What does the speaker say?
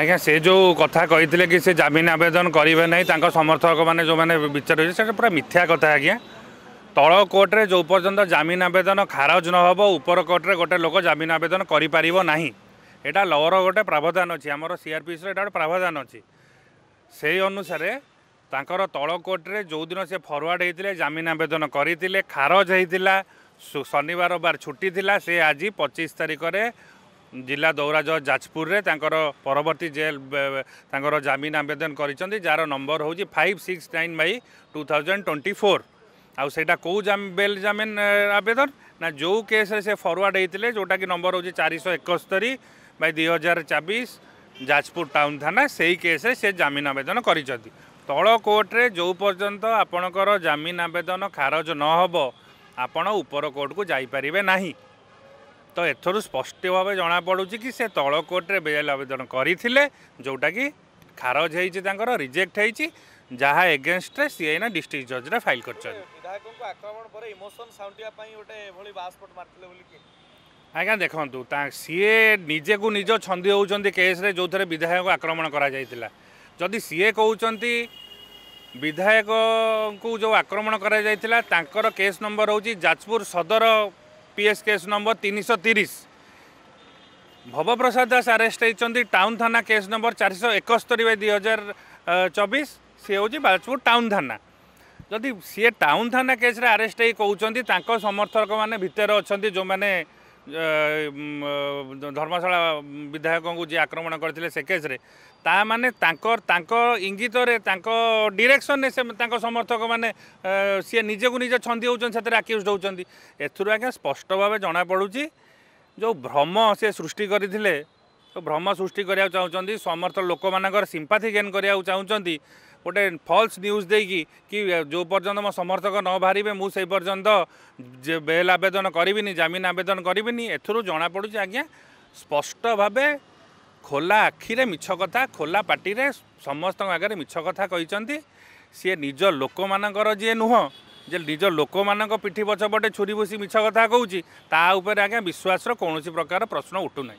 ଆଜ୍ଞା ସେ ଯେଉଁ କଥା କହିଥିଲେ କି ସେ ଜାମିନ ଆବେଦନ କରିବେ ନାହିଁ ତାଙ୍କ ସମର୍ଥକମାନେ ଯେଉଁମାନେ ବିଚାର ହୋଇଛି ସେଇଟା ପୁରା ମିଥ୍ୟା କଥା ଆଜ୍ଞା ତଳ କୋର୍ଟରେ ଯେଉଁ ପର୍ଯ୍ୟନ୍ତ ଜାମିନ ଆବେଦନ ଖାରଜ ନ ହେବ ଉପର କୋର୍ଟରେ ଗୋଟେ ଲୋକ ଜାମିନ ଆବେଦନ କରିପାରିବ ନାହିଁ ଏଇଟା ଲ'ର ଗୋଟେ ପ୍ରାବଧାନ ଅଛି ଆମର ସିଆର୍ପିସିର ଏଇଟା ଗୋଟେ ପ୍ରାବଧାନ ଅଛି ସେଇ ଅନୁସାରେ ତାଙ୍କର ତଳ କୋର୍ଟରେ ଯେଉଁଦିନ ସେ ଫରୱାର୍ଡ଼ ହେଇଥିଲେ ଜାମିନ ଆବେଦନ କରିଥିଲେ ଖାରଜ ହେଇଥିଲା ଶନିବାର ବାର ଛୁଟି ଥିଲା ସେ ଆଜି ପଚିଶ ତାରିଖରେ ଜିଲ୍ଲା ଦୌରା ଜଜ୍ ଯାଜପୁରରେ ତାଙ୍କର ପରବର୍ତ୍ତୀ ଜେଲ୍ ତାଙ୍କର ଜାମିନ ଆବେଦନ କରିଛନ୍ତି ଯାହାର ନମ୍ବର ହେଉଛି five six nine by two thousand twenty four ଆଉ ସେଇଟା କେଉଁ ବେଲ୍ ଜାମିନ ଆବେଦନ ନା ଯେଉଁ କେସ୍ରେ ସେ ଫରୱାର୍ଡ଼ ହେଇଥିଲେ ଯେଉଁଟାକି ନମ୍ବର ହେଉଛି ଚାରିଶହ ଏକସ୍ତରୀ ବାଇ ଦୁଇ ହଜାର ଚବିଶ ଯାଜପୁର ଟାଉନ୍ ଥାନା ସେଇ କେସ୍ରେ ସେ ଜାମିନ ଆବେଦନ କରିଛନ୍ତି ତଳ କୋର୍ଟରେ ଯେଉଁ ପର୍ଯ୍ୟନ୍ତ ଆପଣଙ୍କର ଜାମିନ ଆବେଦନ ଖାରଜ ନ ହେବ ଆପଣ ଉପର କୋର୍ଟକୁ ଯାଇପାରିବେ ନାହିଁ ତ ଏଥିରୁ ସ୍ପଷ୍ଟ ଭାବେ ଜଣାପଡ଼ୁଛି କି ସେ ତଳ କୋର୍ଟରେ ବେଲ୍ ଆବେଦନ କରିଥିଲେ ଯେଉଁଟାକି ଖାରଜ ହେଇଛି ତାଙ୍କର ରିଜେକ୍ଟ ହେଇଛି ଯାହା ଏଗେନଷ୍ଟରେ ସିଏ ଏଇନା ଡିଷ୍ଟ୍ରିକ୍ଟ ଜଜ୍ରେ ଫାଇଲ୍ କରିଛନ୍ତି ଆଜ୍ଞା ଦେଖନ୍ତୁ ତା ସିଏ ନିଜକୁ ନିଜ ଛନ୍ଦି ହେଉଛନ୍ତି କେସ୍ରେ ଯେଉଁଥିରେ ବିଧାୟକଙ୍କୁ ଆକ୍ରମଣ କରାଯାଇଥିଲା ଯଦି ସିଏ କହୁଛନ୍ତି ବିଧାୟକଙ୍କୁ ଯେଉଁ ଆକ୍ରମଣ କରାଯାଇଥିଲା ତାଙ୍କର କେସ୍ ନମ୍ବର ହେଉଛି ଯାଜପୁର ସଦର ଆଇପିଏସ୍ କେସ୍ ନମ୍ବର ତିନିଶହ ତିରିଶ ଭବପ୍ରସାଦ ଦାସ ଆରେଷ୍ଟ ହୋଇଛନ୍ତି ଟାଉନ୍ ଥାନା କେସ୍ ନମ୍ବର ଚାରିଶହ ଏକସ୍ତରୀ ବାଇ ଦୁଇ ହଜାର ଚବିଶ ସିଏ ହେଉଛି ବାଜପୁର ଟାଉନ୍ ଥାନା ଯଦି ସିଏ ଟାଉନ୍ ଥାନା କେସ୍ରେ ଆରେଷ୍ଟ ହେଇ କହୁଛନ୍ତି ତାଙ୍କ ସମର୍ଥକମାନେ ଭିତରେ ଅଛନ୍ତି ଯେଉଁମାନେ ধর্মশালা বিধায়কଙ୍କୁ ଯିଏ ଆକ୍ରମଣ କରିଥିଲେ ସେ କେସ୍ରେ ତା ମାନେ ତାଙ୍କ ତାଙ୍କ ଇଙ୍ଗିତରେ ତାଙ୍କ ଡିରେକ୍ସନରେ ସେ ତାଙ୍କ ସମର୍ଥକମାନେ ସିଏ ନିଜକୁ ନିଜ ଛନ୍ଦି ହେଉଛନ୍ତି ସେଥିରେ ଆକ୍ୟୁଜ୍ ହେଉଛନ୍ତି ଏଥିରୁ ଆଜ୍ଞା ସ୍ପଷ୍ଟ ଭାବେ ଜଣାପଡ଼ୁଛି ଯେଉଁ ଭ୍ରମ ସେ ସୃଷ୍ଟି କରିଥିଲେ ভ্রম সৃষ্টি করা চাহুমান সমর্থ লোক মানুষ সিম্পাথি গেন করা চাহুমান গোটে ফলস নিউজ দেইকি কি যে পর্যন্ত মো সমর্থক ন বাহারে মু সেই পর্যন্ত বেল আবেদন করবিনি জামিন আবেদন করবিনি এথুর জনাপড়ুছে আজ্ঞা স্পষ্ট ভাবে খোলা আখিরে মিছ কথা খোলা পাটিরে সমস্ত আগে মিছ কথা কিন্তু সি নিজ লোক মানকর যে নুহ যে নিজ লোক মানক পিঠি পছপটে ছুরি বসি মিছ কথা কৌছি তা উপরে আজ্ঞা বিশ্বাসর কৌশি প্রকার প্রশ্ন উঠু নাই